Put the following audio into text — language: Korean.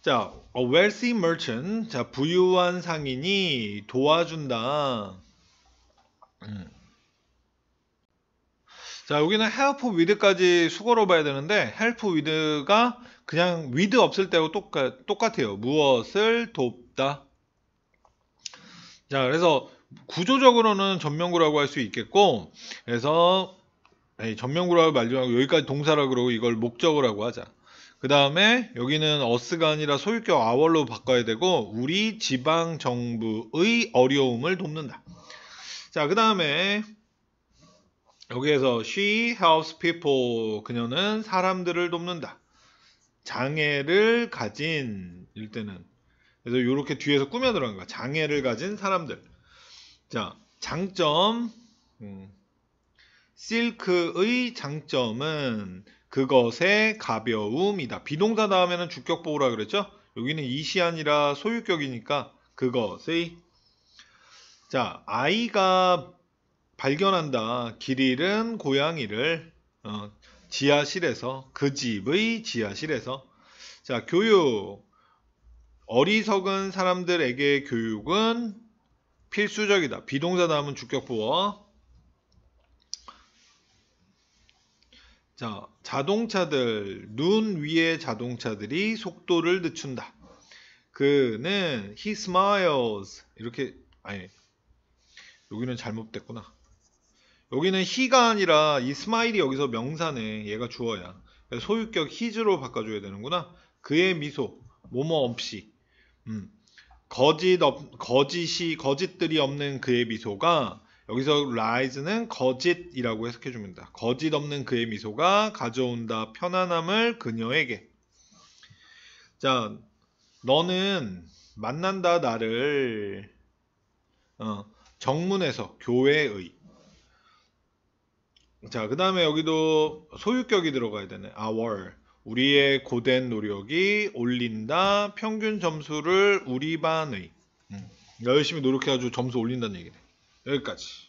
자, a 어, wealthy merchant. 자, 부유한 상인이 도와준다. 음. 자, 여기는 help with까지 수거로 봐야 되는데 help with가 그냥 with 없을 때하고 똑같, 똑같아요. 무엇을 돕다. 자, 그래서 구조적으로는 전면구라고 할 수 있겠고 그래서 네, 전면구라고 말지 말고 여기까지 동사라고 그러고 이걸 목적어라고 하자. 그 다음에 여기는 어스가 아니라 소유격 아월로 바꿔야 되고 우리 지방 정부의 어려움을 돕는다. 자, 그 다음에 여기에서 she helps people 그녀는 사람들을 돕는다. 장애를 가진 일 때는 그래서 이렇게 뒤에서 꾸며 들어간 거야. 장애를 가진 사람들. 자, 장점 음. 실크의 장점은 그것의 가벼움이다. 비동사 다음에는 주격보호라 그랬죠? 여기는 이시아니라 소유격이니까 그것의 자 아이가 발견한다. 길 잃은 고양이를 어, 지하실에서 그 집의 지하실에서 자 교육 어리석은 사람들에게 교육은 필수적이다. 비동사 다음은 주격보호 자, 자동차들, 눈 위의 자동차들이 속도를 늦춘다. 그는 he smiles 이렇게 아니 여기는 잘못됐구나. 여기는 he가 아니라 이 스마일이 여기서 명사네. 얘가 주어야. 소유격 his로 바꿔줘야 되는구나. 그의 미소 뭐뭐 없이 음. 거짓 거짓이 거짓들이 없는 그의 미소가 여기서 rise는 거짓이라고 해석해 줍니다. 거짓 없는 그의 미소가 가져온다 편안함을 그녀에게. 자, 너는 만난다 나를 어, 정문에서 교회의 자, 그 다음에 여기도 소유격이 들어가야 되네. our. 우리의 고된 노력이 올린다. 평균 점수를 우리 반의. 음, 열심히 노력해가지고 점수 올린다는 얘기네. 여기까지.